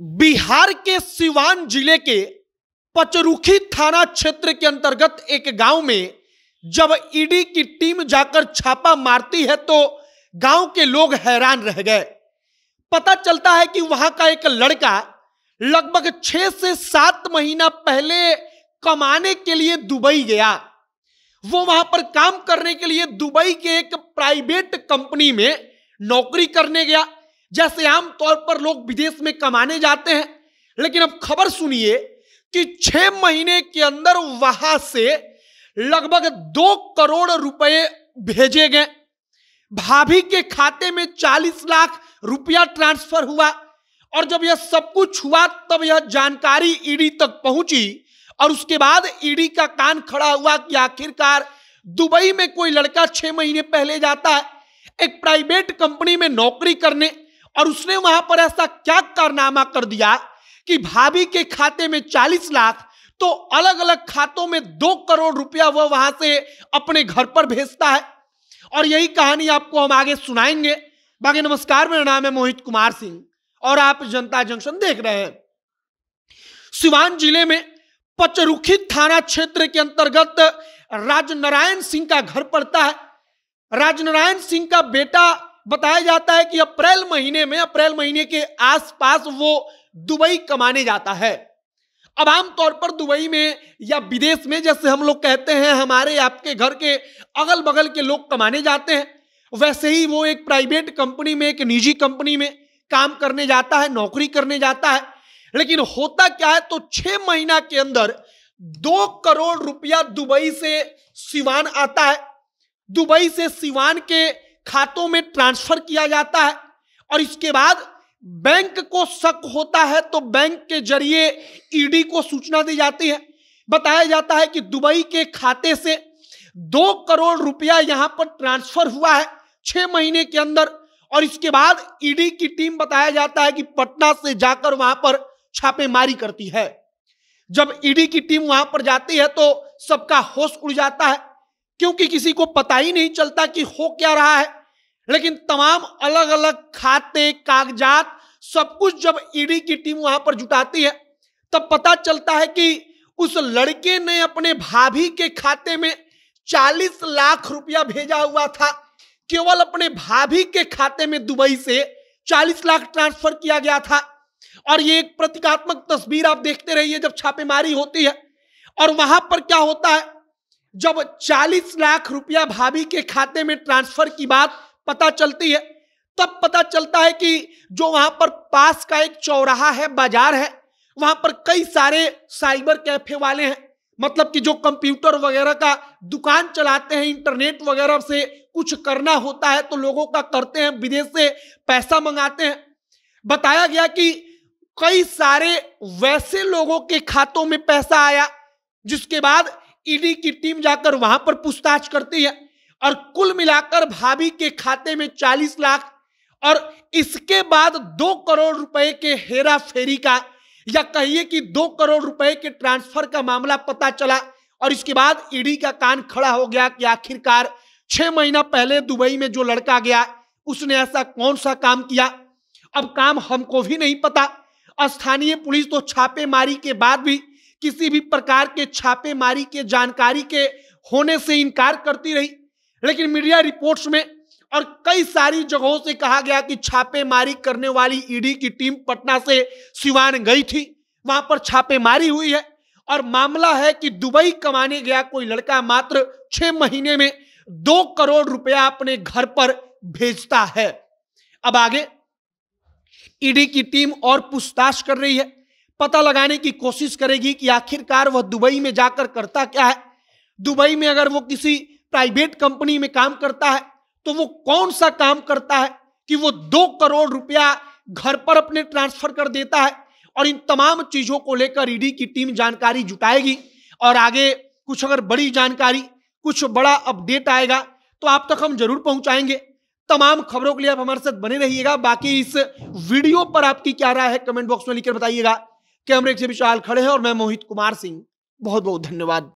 बिहार के सिवान जिले के पचरुखी थाना क्षेत्र के अंतर्गत एक गांव में जब ईडी की टीम जाकर छापा मारती है तो गांव के लोग हैरान रह गए पता चलता है कि वहां का एक लड़का लगभग छह से सात महीना पहले कमाने के लिए दुबई गया वो वहां पर काम करने के लिए दुबई के एक प्राइवेट कंपनी में नौकरी करने गया जैसे आम तौर पर लोग विदेश में कमाने जाते हैं लेकिन अब खबर सुनिए कि छह महीने के अंदर वहां से लगभग दो करोड़ रुपए भेजे गए भाभी के खाते में चालीस लाख रुपया ट्रांसफर हुआ और जब यह सब कुछ हुआ तब यह जानकारी ईडी तक पहुंची और उसके बाद ईडी का कान खड़ा हुआ कि आखिरकार दुबई में कोई लड़का छह महीने पहले जाता है एक प्राइवेट कंपनी में नौकरी करने और उसने वहां पर ऐसा क्या कारनामा कर दिया कि भाभी के खाते में चालीस लाख तो अलग अलग खातों में दो करोड़ रुपया वह वहां से अपने घर पर भेजता है और यही कहानी आपको हम आगे सुनाएंगे बाकी नमस्कार मेरा नाम है मोहित कुमार सिंह और आप जनता जंक्शन देख रहे हैं सिवान जिले में पचरुखी थाना क्षेत्र के अंतर्गत राजनारायण सिंह का घर पड़ता है राजनारायण सिंह का बेटा बताया जाता है कि अप्रैल महीने में अप्रैल महीने के आसपास वो दुबई कमाने जाता है अब आमतौर पर दुबई में या विदेश में जैसे हम लोग कहते हैं हमारे आपके घर के अगल बगल के लोग कमाने जाते हैं वैसे ही वो एक प्राइवेट कंपनी में एक निजी कंपनी में काम करने जाता है नौकरी करने जाता है लेकिन होता क्या है तो छह महीना के अंदर दो करोड़ रुपया दुबई से सिवान आता है दुबई से सिवान के खातों में ट्रांसफर किया जाता है और इसके बाद बैंक को शक होता है तो बैंक के जरिए ईडी को सूचना दी जाती है बताया जाता है कि दुबई के खाते से दो करोड़ रुपया यहां पर ट्रांसफर हुआ है छह महीने के अंदर और इसके बाद ईडी की टीम बताया जाता है कि पटना से जाकर वहां पर छापेमारी करती है जब ईडी की टीम वहां पर जाती है तो सबका होश उड़ जाता है क्योंकि किसी को पता ही नहीं चलता कि हो क्या रहा है लेकिन तमाम अलग अलग खाते कागजात सब कुछ जब ईडी की टीम वहां पर जुटाती है तब पता चलता है कि उस लड़के ने अपने भाभी के खाते में 40 लाख रुपया भेजा हुआ था केवल अपने भाभी के खाते में दुबई से 40 लाख ट्रांसफर किया गया था और ये एक प्रतीकात्मक तस्वीर आप देखते रहिए जब छापेमारी होती है और वहां पर क्या होता है जब 40 लाख रुपया भाभी के खाते में ट्रांसफर की बात पता चलती है तब पता चलता है कि जो वहां पर पास का एक चौराहा है बाजार है वहां पर कई सारे साइबर कैफे वाले हैं मतलब कि जो कंप्यूटर वगैरह का दुकान चलाते हैं इंटरनेट वगैरह से कुछ करना होता है तो लोगों का करते हैं विदेश से पैसा मंगाते हैं बताया गया कि कई सारे वैसे लोगों के खातों में पैसा आया जिसके बाद ईडी की टीम जाकर वहां पर पूछताछ करती है और कुल मिलाकर भाभी के खाते में 40 लाख और इसके बाद दो करोड़ रुपए के हेरा फेरी का या कहिए कि दो करोड़ रुपए के ट्रांसफर का मामला पता चला और इसके बाद ईडी का कान खड़ा हो गया कि आखिरकार छह महीना पहले दुबई में जो लड़का गया उसने ऐसा कौन सा काम किया अब काम हमको भी नहीं पता स्थानीय पुलिस तो छापेमारी के बाद भी किसी भी प्रकार के छापेमारी के जानकारी के होने से इनकार करती रही लेकिन मीडिया रिपोर्ट्स में और कई सारी जगहों से कहा गया कि छापेमारी करने वाली ईडी की टीम पटना से सिवान गई थी वहां पर छापेमारी हुई है और मामला है कि दुबई कमाने गया कोई लड़का मात्र छह महीने में दो करोड़ रुपया अपने घर पर भेजता है अब आगे ईडी की टीम और पूछताछ कर रही है पता लगाने की कोशिश करेगी कि आखिरकार वह दुबई में जाकर करता क्या है दुबई में अगर वो किसी प्राइवेट कंपनी में काम करता है तो वो कौन सा काम करता है कि वो दो करोड़ रुपया घर पर अपने ट्रांसफर कर देता है और इन तमाम चीजों को लेकर ईडी की टीम जानकारी जुटाएगी और आगे कुछ अगर बड़ी जानकारी कुछ बड़ा अपडेट आएगा तो आप तक हम जरूर पहुंचाएंगे तमाम खबरों के लिए आप हमारे साथ बने रहिएगा बाकी इस वीडियो पर आपकी क्या राय है कमेंट बॉक्स में लिखकर बताइएगा कैमरे के विशाल खड़े हैं और मैं मोहित कुमार सिंह बहुत बहुत धन्यवाद